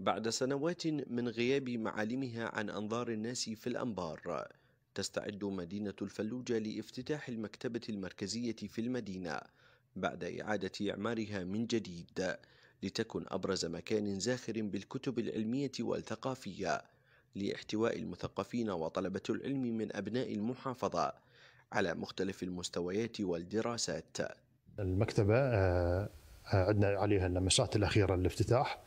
بعد سنوات من غياب معالمها عن أنظار الناس في الأنبار تستعد مدينة الفلوجة لافتتاح المكتبة المركزية في المدينة بعد إعادة إعمارها من جديد لتكن أبرز مكان زاخر بالكتب العلمية والثقافية لاحتواء المثقفين وطلبة العلم من أبناء المحافظة على مختلف المستويات والدراسات المكتبة آه، آه، عدنا عليها اللمسات الأخيرة للافتتاح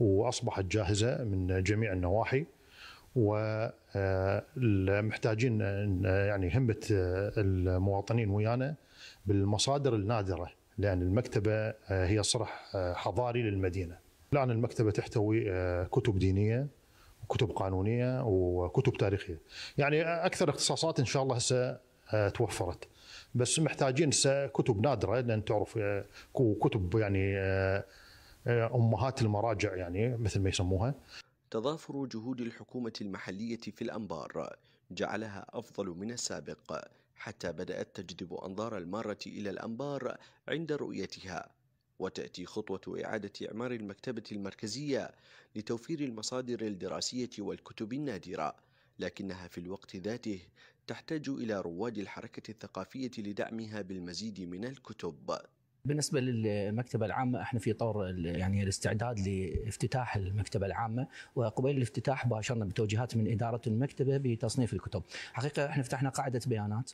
واصبحت جاهزه من جميع النواحي ومحتاجين يعني همه المواطنين ويانا بالمصادر النادره لان المكتبه هي صرح حضاري للمدينه. الان المكتبه تحتوي كتب دينيه وكتب قانونيه وكتب تاريخيه. يعني اكثر اختصاصات ان شاء الله هسه توفرت. بس محتاجين كتب نادره لان تعرف كتب يعني آه، امهات المراجع يعني مثل ما يسموها تضافر جهود الحكومة المحلية في الأنبار جعلها أفضل من السابق حتى بدأت تجذب أنظار المارة إلى الأنبار عند رؤيتها وتأتي خطوة إعادة إعمار المكتبة المركزية لتوفير المصادر الدراسية والكتب النادرة لكنها في الوقت ذاته تحتاج إلى رواد الحركة الثقافية لدعمها بالمزيد من الكتب بالنسبه للمكتبه العامه احنا في طور يعني الاستعداد لافتتاح المكتبه العامه وقبيل الافتتاح باشرنا بتوجيهات من اداره المكتبه بتصنيف الكتب. حقيقه احنا فتحنا قاعده بيانات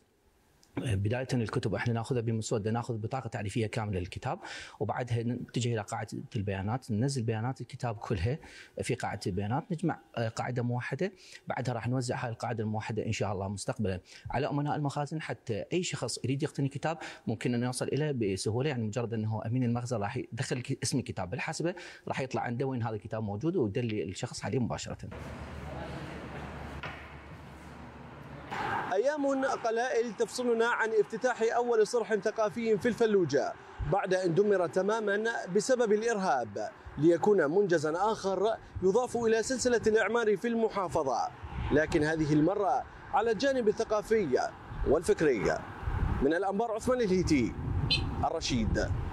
بدايه الكتب احنا ناخذها بمسوده ناخذ بطاقه تعريفيه كامله للكتاب وبعدها نتجه الى قاعده البيانات ننزل بيانات الكتاب كلها في قاعده البيانات نجمع آه، قاعده موحده بعدها راح نوزع هاي القاعده الموحده ان شاء الله مستقبلا على امناء المخازن حتى اي شخص يريد يقتني كتاب ممكن أن يوصل اليه بسهوله يعني مجرد انه امين المخزن راح يدخل اسم الكتاب بالحاسبه راح يطلع عنده وين هذا الكتاب موجود ويدلي الشخص عليه مباشره. أيام قلائل تفصلنا عن افتتاح أول صرح ثقافي في الفلوجة بعد أن دمر تماما بسبب الإرهاب ليكون منجزا آخر يضاف إلى سلسلة الإعمار في المحافظة لكن هذه المرة على الجانب الثقافي والفكري من الأنبار عثمان الهيتي الرشيد